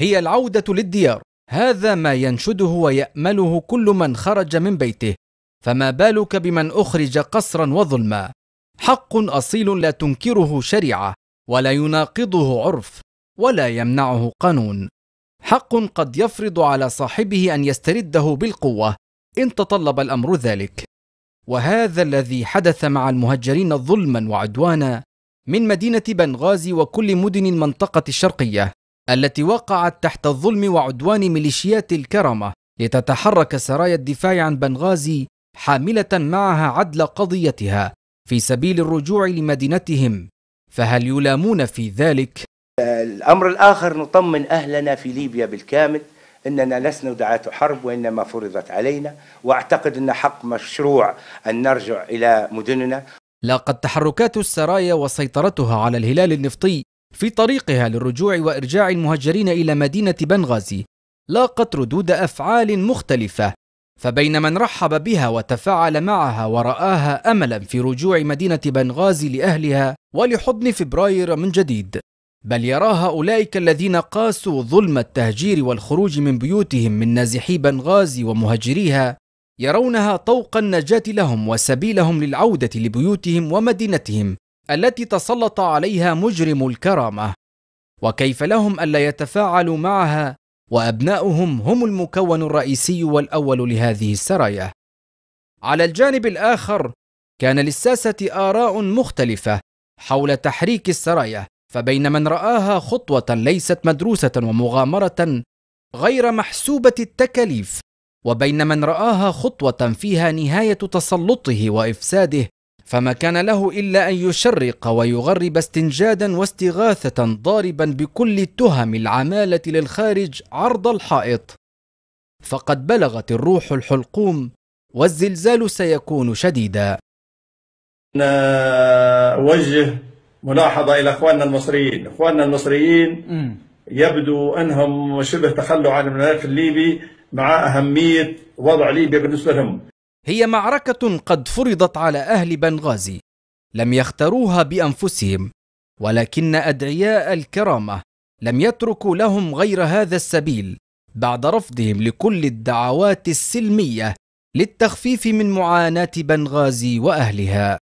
هي العودة للديار هذا ما ينشده ويأمله كل من خرج من بيته فما بالك بمن أخرج قصرا وظلما حق أصيل لا تنكره شريعة ولا يناقضه عرف ولا يمنعه قانون حق قد يفرض على صاحبه أن يسترده بالقوة إن تطلب الأمر ذلك وهذا الذي حدث مع المهجرين ظلما وعدوانا من مدينة بنغازي وكل مدن المنطقة الشرقية التي وقعت تحت الظلم وعدوان ميليشيات الكرمة لتتحرك سرايا الدفاع عن بنغازي حاملة معها عدل قضيتها في سبيل الرجوع لمدينتهم فهل يلامون في ذلك؟ الأمر الآخر نطمن أهلنا في ليبيا بالكامل اننا لسنا دعاة حرب وانما فرضت علينا واعتقد ان حق مشروع ان نرجع الى مدننا لقد تحركات السرايا وسيطرتها على الهلال النفطي في طريقها للرجوع وإرجاع المهجرين إلى مدينة بنغازي لاقت ردود أفعال مختلفة فبين من رحب بها وتفاعل معها ورآها أملا في رجوع مدينة بنغازي لأهلها ولحضن فبراير من جديد بل يراها أولئك الذين قاسوا ظلم التهجير والخروج من بيوتهم من نازحي بنغازي ومهجريها يرونها طوق النجاة لهم وسبيلهم للعودة لبيوتهم ومدينتهم التي تسلط عليها مجرم الكرامه وكيف لهم الا يتفاعلوا معها وابناؤهم هم المكون الرئيسي والاول لهذه السرايا على الجانب الاخر كان للساسه اراء مختلفه حول تحريك السرايا فبين من راها خطوه ليست مدروسه ومغامره غير محسوبه التكاليف وبين من راها خطوه فيها نهايه تسلطه وافساده فما كان له إلا أن يشرق ويغرب استنجادا واستغاثة ضاربا بكل تهم العمالة للخارج عرض الحائط فقد بلغت الروح الحلقوم والزلزال سيكون شديدا نوجه ملاحظة إلى أخواننا المصريين أخواننا المصريين يبدو أنهم شبه تخلوا عن الملف الليبي مع أهمية وضع ليبيا بالنسبة لهم هي معركة قد فرضت على أهل بنغازي لم يختاروها بأنفسهم ولكن أدعياء الكرامة لم يتركوا لهم غير هذا السبيل بعد رفضهم لكل الدعوات السلمية للتخفيف من معاناة بنغازي وأهلها